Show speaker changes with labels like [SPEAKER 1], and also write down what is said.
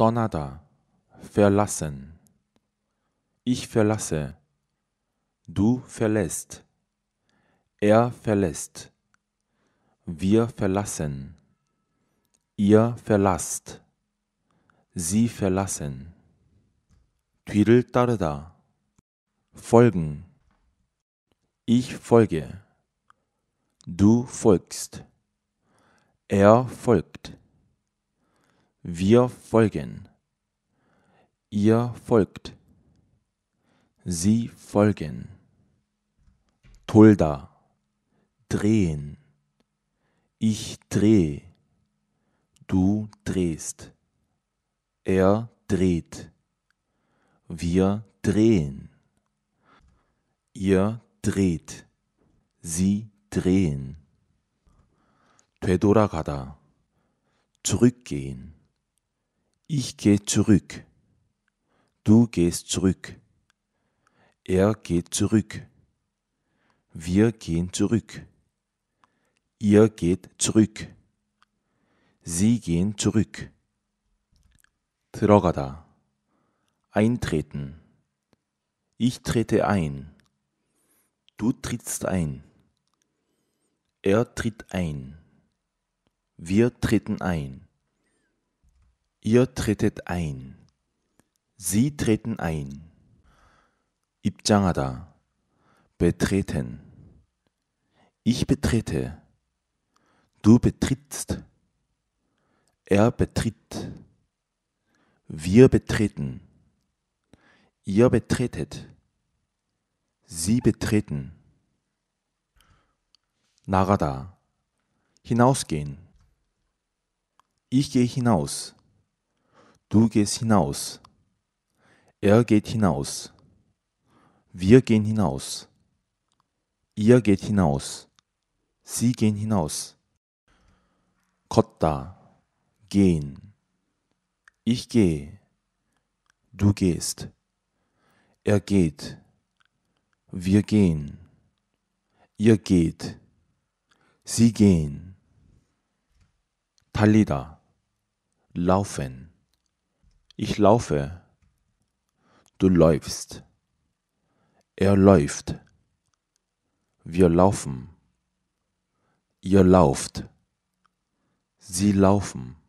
[SPEAKER 1] Tornada, verlassen. Ich verlasse. Du verlässt. Er verlässt. Wir verlassen. Ihr verlasst. Sie verlassen. 뒤를 Folgen. Ich folge. Du folgst. Er folgt. Wir folgen. Ihr folgt. Sie folgen. Tulda. Drehen. Ich drehe. Du drehst. Er dreht. Wir drehen. Ihr dreht. Sie drehen. 되돌아가다. zurückgehen. Ich gehe zurück. Du gehst zurück. Er geht zurück. Wir gehen zurück. Ihr geht zurück. Sie gehen zurück. 들어가다. Eintreten. Ich trete ein. Du trittst ein. Er tritt ein. Wir treten ein. Ihr tretet ein. Sie treten ein. 입장하다. Betreten. Ich betrete. Du betrittst. Er betritt. Wir betreten. Ihr betretet. Sie betreten. 나가다. Hinausgehen. Ich gehe hinaus. Du gehst hinaus. Er geht hinaus. Wir gehen hinaus. Ihr geht hinaus. Sie gehen hinaus. Kotta. Gehen. Ich gehe. Du gehst. Er geht. Wir gehen. Ihr geht. Sie gehen. Talida. Laufen. Ich laufe. Du läufst. Er läuft. Wir laufen. Ihr lauft. Sie laufen.